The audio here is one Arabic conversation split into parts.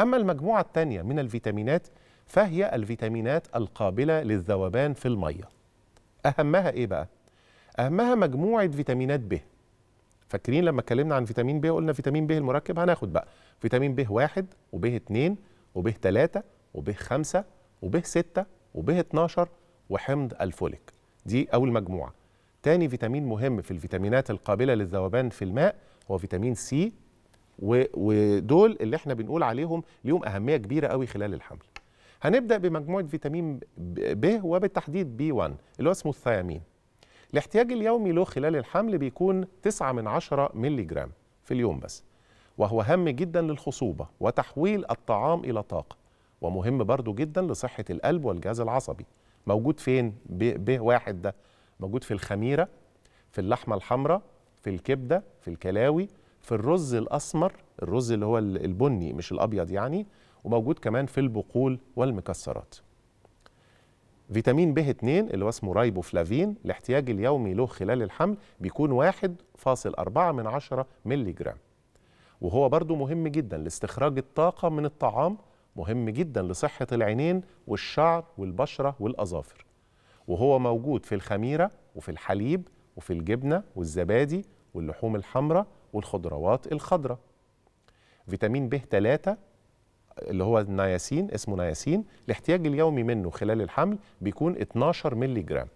أما المجموعة الثانية من الفيتامينات فهي الفيتامينات القابلة للذوبان في المية أهمها إيه بقى؟ أهمها مجموعة فيتامينات ب فاكرين لما اتكلمنا عن فيتامين ب قلنا فيتامين ب المركب هناخد بقى فيتامين ب 1 وب 2 وب 3 وب 5 وب 6 وب 12 وحمض الفوليك دي أول مجموعة تاني فيتامين مهم في الفيتامينات القابلة للذوبان في الماء هو فيتامين سي ودول اللي احنا بنقول عليهم ليهم اهميه كبيره قوي خلال الحمل هنبدا بمجموعه فيتامين ب وبالتحديد بي 1 اللي هو اسمه الثيامين الاحتياج اليومي له خلال الحمل بيكون 9 من 10 مللي جرام في اليوم بس وهو هام جدا للخصوبه وتحويل الطعام الى طاقه ومهم برضو جدا لصحه القلب والجهاز العصبي موجود فين ب واحد ده موجود في الخميره في اللحمه الحمراء في الكبده في الكلاوي في الرز الاسمر الرز اللي هو البني مش الابيض يعني وموجود كمان في البقول والمكسرات فيتامين ب 2 اللي هو اسمه رايبوفلافين الاحتياج اليومي له خلال الحمل بيكون 1.4 من 10 ملي جرام وهو برضو مهم جدا لاستخراج الطاقة من الطعام مهم جدا لصحة العينين والشعر والبشرة والأظافر وهو موجود في الخميرة وفي الحليب وفي الجبنة والزبادي واللحوم الحمراء والخضروات الخضراء فيتامين ب 3 اللي هو النياسين اسمه نياسين الاحتياج اليومي منه خلال الحمل بيكون 12 مللي جرام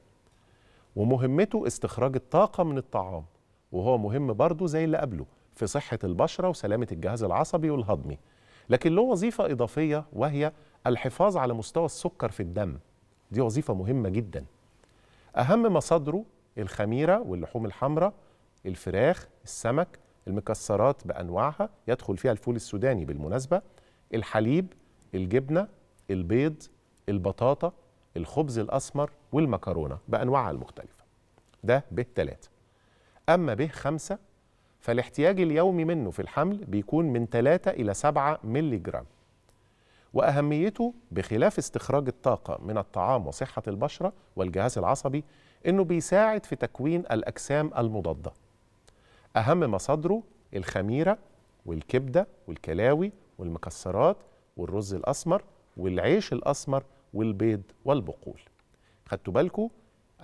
ومهمته استخراج الطاقة من الطعام وهو مهم برضه زي اللي قبله في صحة البشرة وسلامة الجهاز العصبي والهضمي لكن له وظيفة إضافية وهي الحفاظ على مستوى السكر في الدم دي وظيفة مهمة جدا أهم مصادره الخميرة واللحوم الحمراء الفراخ السمك المكسرات بانواعها يدخل فيها الفول السوداني بالمناسبه الحليب الجبنه البيض البطاطا الخبز الاسمر والمكرونه بانواعها المختلفه ده به ثلاثه اما به خمسه فالاحتياج اليومي منه في الحمل بيكون من 3 إلى 7 ملي جرام وأهميته بخلاف استخراج الطاقة من الطعام وصحة البشرة والجهاز العصبي إنه بيساعد في تكوين الأجسام المضادة أهم مصادره الخميرة والكبدة والكلاوي والمكسرات والرز الأسمر والعيش الأسمر والبيض والبقول خدتوا بالكم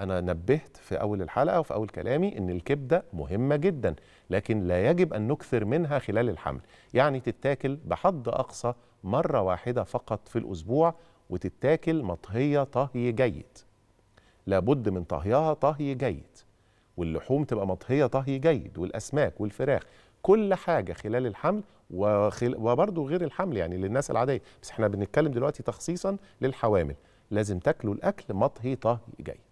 أنا نبهت في أول الحلقة وفي أول كلامي إن الكبدة مهمة جدا لكن لا يجب أن نكثر منها خلال الحمل يعني تتاكل بحد أقصى مرة واحدة فقط في الأسبوع وتتاكل مطهية طهي جيد لابد من طهيها طهي جيد واللحوم تبقى مطهيه طهي جيد والاسماك والفراخ كل حاجه خلال الحمل وخل... وبرده غير الحمل يعني للناس العاديه بس احنا بنتكلم دلوقتي تخصيصا للحوامل لازم تاكلوا الاكل مطهي طهي جيد